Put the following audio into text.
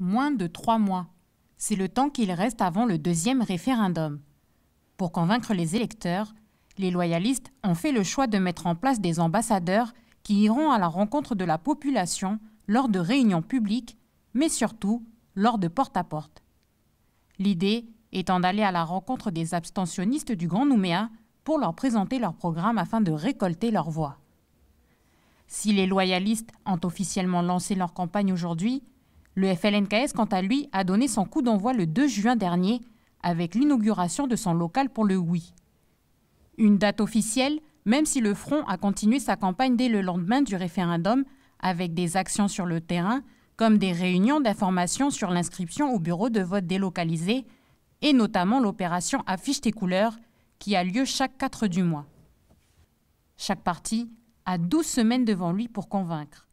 moins de trois mois. C'est le temps qu'il reste avant le deuxième référendum. Pour convaincre les électeurs, les loyalistes ont fait le choix de mettre en place des ambassadeurs qui iront à la rencontre de la population lors de réunions publiques, mais surtout lors de porte-à-porte. L'idée étant d'aller à la rencontre des abstentionnistes du Grand Nouméa pour leur présenter leur programme afin de récolter leur voix. Si les loyalistes ont officiellement lancé leur campagne aujourd'hui, le FLNKS, quant à lui, a donné son coup d'envoi le 2 juin dernier avec l'inauguration de son local pour le oui. Une date officielle, même si le Front a continué sa campagne dès le lendemain du référendum avec des actions sur le terrain, comme des réunions d'information sur l'inscription au bureau de vote délocalisé et notamment l'opération Affiche tes couleurs qui a lieu chaque 4 du mois. Chaque parti a 12 semaines devant lui pour convaincre.